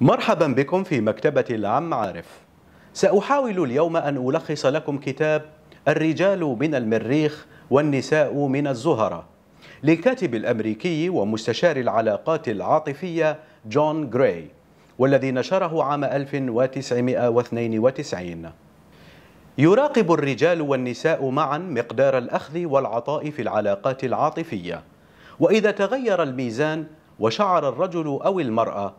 مرحبا بكم في مكتبة العم عارف سأحاول اليوم أن ألخص لكم كتاب الرجال من المريخ والنساء من الزهرة للكاتب الأمريكي ومستشار العلاقات العاطفية جون غراي والذي نشره عام 1992 يراقب الرجال والنساء معا مقدار الأخذ والعطاء في العلاقات العاطفية وإذا تغير الميزان وشعر الرجل أو المرأة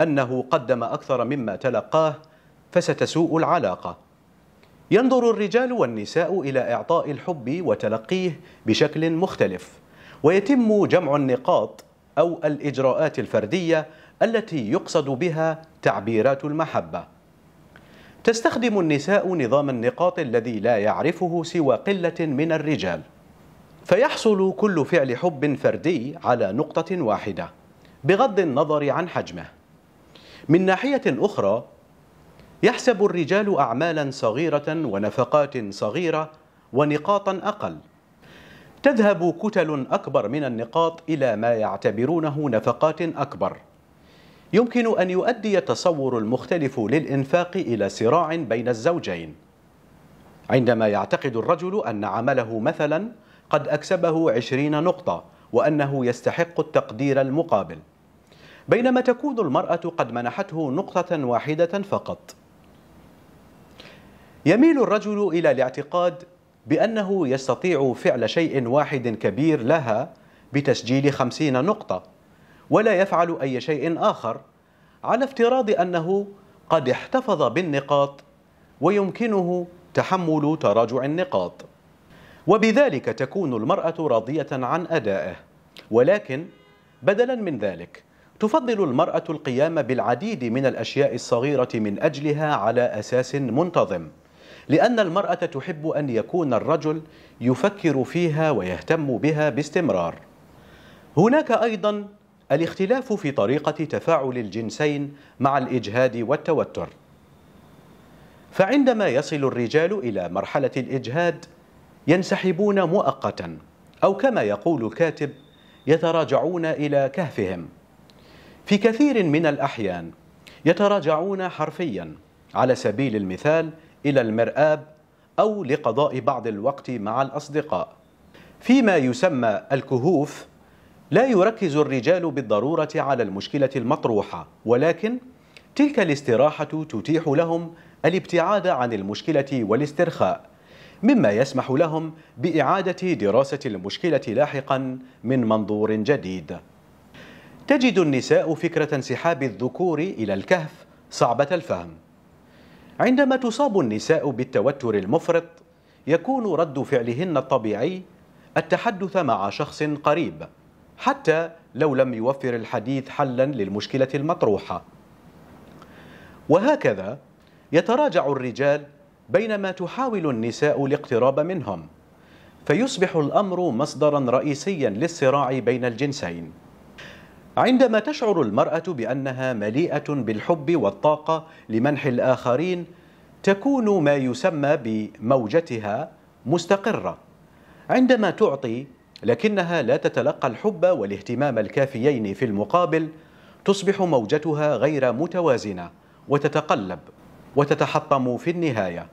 أنه قدم أكثر مما تلقاه فستسوء العلاقة ينظر الرجال والنساء إلى إعطاء الحب وتلقيه بشكل مختلف ويتم جمع النقاط أو الإجراءات الفردية التي يقصد بها تعبيرات المحبة تستخدم النساء نظام النقاط الذي لا يعرفه سوى قلة من الرجال فيحصل كل فعل حب فردي على نقطة واحدة بغض النظر عن حجمه من ناحية أخرى يحسب الرجال أعمالا صغيرة ونفقات صغيرة ونقاطا أقل تذهب كتل أكبر من النقاط إلى ما يعتبرونه نفقات أكبر يمكن أن يؤدي التصور المختلف للإنفاق إلى صراع بين الزوجين عندما يعتقد الرجل أن عمله مثلا قد أكسبه عشرين نقطة وأنه يستحق التقدير المقابل بينما تكون المرأة قد منحته نقطة واحدة فقط يميل الرجل إلى الاعتقاد بأنه يستطيع فعل شيء واحد كبير لها بتسجيل خمسين نقطة ولا يفعل أي شيء آخر على افتراض أنه قد احتفظ بالنقاط ويمكنه تحمل تراجع النقاط وبذلك تكون المرأة راضية عن أدائه ولكن بدلا من ذلك تفضل المرأة القيام بالعديد من الأشياء الصغيرة من أجلها على أساس منتظم لأن المرأة تحب أن يكون الرجل يفكر فيها ويهتم بها باستمرار هناك أيضا الاختلاف في طريقة تفاعل الجنسين مع الإجهاد والتوتر فعندما يصل الرجال إلى مرحلة الإجهاد ينسحبون مؤقتا أو كما يقول الكاتب يتراجعون إلى كهفهم في كثير من الأحيان يتراجعون حرفيا على سبيل المثال إلى المرآب أو لقضاء بعض الوقت مع الأصدقاء فيما يسمى الكهوف لا يركز الرجال بالضرورة على المشكلة المطروحة ولكن تلك الاستراحة تتيح لهم الابتعاد عن المشكلة والاسترخاء مما يسمح لهم بإعادة دراسة المشكلة لاحقا من منظور جديد تجد النساء فكرة انسحاب الذكور إلى الكهف صعبة الفهم عندما تصاب النساء بالتوتر المفرط يكون رد فعلهن الطبيعي التحدث مع شخص قريب حتى لو لم يوفر الحديث حلا للمشكلة المطروحة وهكذا يتراجع الرجال بينما تحاول النساء الاقتراب منهم فيصبح الأمر مصدرا رئيسيا للصراع بين الجنسين عندما تشعر المرأة بأنها مليئة بالحب والطاقة لمنح الآخرين تكون ما يسمى بموجتها مستقرة عندما تعطي لكنها لا تتلقى الحب والاهتمام الكافيين في المقابل تصبح موجتها غير متوازنة وتتقلب وتتحطم في النهاية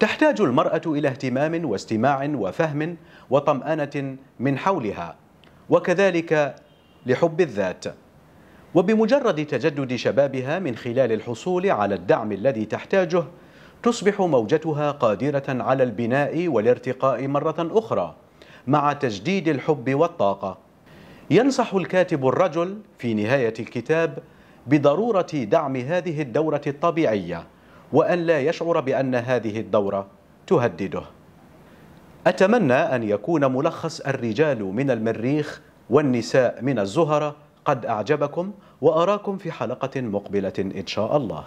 تحتاج المرأة إلى اهتمام واستماع وفهم وطمأنة من حولها وكذلك لحب الذات وبمجرد تجدد شبابها من خلال الحصول على الدعم الذي تحتاجه تصبح موجتها قادرة على البناء والارتقاء مرة أخرى مع تجديد الحب والطاقة ينصح الكاتب الرجل في نهاية الكتاب بضرورة دعم هذه الدورة الطبيعية وأن لا يشعر بأن هذه الدورة تهدده أتمنى أن يكون ملخص الرجال من المريخ والنساء من الزهرة قد أعجبكم وأراكم في حلقة مقبلة إن شاء الله